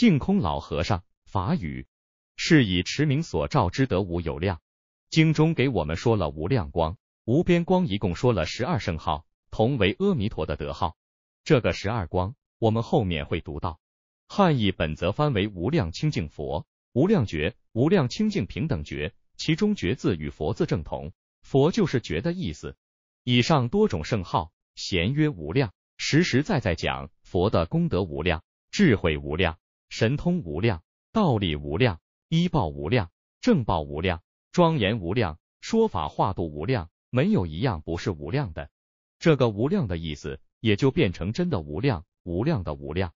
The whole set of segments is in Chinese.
净空老和尚法语是以持名所照之德无有量。经中给我们说了无量光、无边光，一共说了十二圣号，同为阿弥陀的德号。这个十二光，我们后面会读到。汉译本则翻为无量清净佛、无量觉、无量清净平等觉，其中觉字与佛字正同，佛就是觉的意思。以上多种圣号，咸曰无量。实实在在讲，佛的功德无量，智慧无量。神通无量，道理无量，医报无量，正报无量，庄严无量，说法化度无量，没有一样不是无量的。这个无量的意思，也就变成真的无量，无量的无量。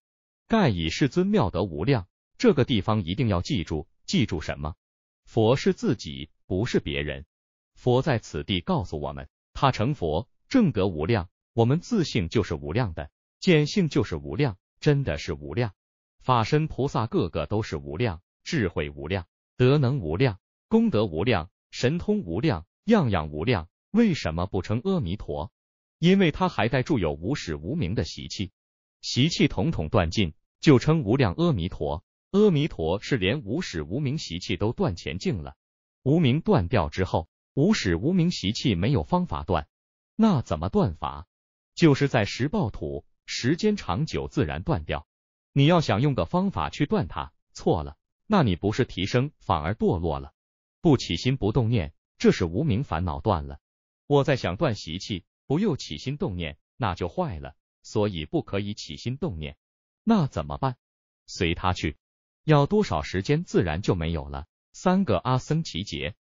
盖以世尊妙德无量，这个地方一定要记住，记住什么？佛是自己，不是别人。佛在此地告诉我们，他成佛正德无量，我们自性就是无量的，见性就是无量，真的是无量。法身菩萨个个都是无量智慧无量德能无量功德无量神通无量样样无量，为什么不称阿弥陀？因为他还带住有无始无明的习气，习气统统断尽，就称无量阿弥陀。阿弥陀是连无始无明习气都断前净了。无明断掉之后，无始无明习气没有方法断，那怎么断法？就是在石爆土，时间长久自然断掉。你要想用个方法去断它错了，那你不是提升反而堕落了。不起心不动念，这是无名烦恼断了。我在想断习气，不又起心动念，那就坏了。所以不可以起心动念，那怎么办？随他去，要多少时间自然就没有了。三个阿僧齐劫，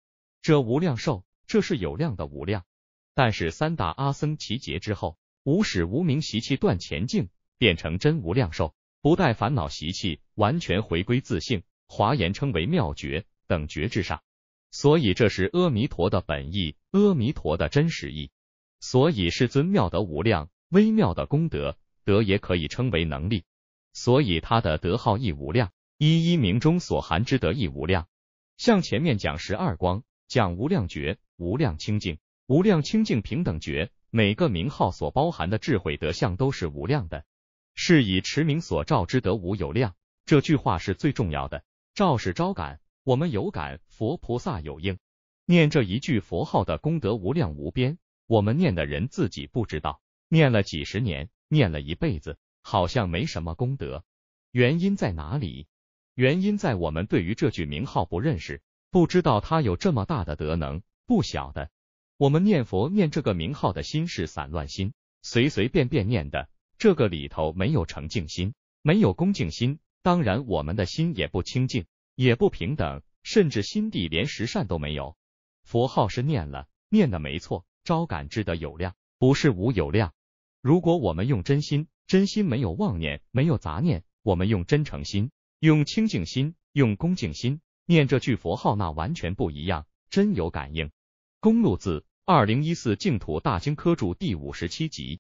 这无量寿，这是有量的无量。但是三大阿僧齐劫之后，无始无名习气断前进，变成真无量寿。不带烦恼习气，完全回归自性，华严称为妙觉等觉至上，所以这是阿弥陀的本意，阿弥陀的真实意。所以世尊妙德无量，微妙的功德，德也可以称为能力。所以他的德号亦无量，一一名中所含之德亦无量。像前面讲十二光，讲无量觉、无量清净、无量清净平等觉，每个名号所包含的智慧德相都是无量的。是以持名所照之德无有量，这句话是最重要的。照是召感，我们有感，佛菩萨有应。念这一句佛号的功德无量无边，我们念的人自己不知道，念了几十年，念了一辈子，好像没什么功德。原因在哪里？原因在我们对于这句名号不认识，不知道他有这么大的德能，不晓得。我们念佛念这个名号的心是散乱心，随随便便念的。这个里头没有诚敬心，没有恭敬心，当然我们的心也不清净，也不平等，甚至心地连十善都没有。佛号是念了，念的没错，招感知的有量，不是无有量。如果我们用真心，真心没有妄念，没有杂念，我们用真诚心，用清净心，用恭敬心念这句佛号，那完全不一样，真有感应。公路字，二零一四净土大经科注第五十七集。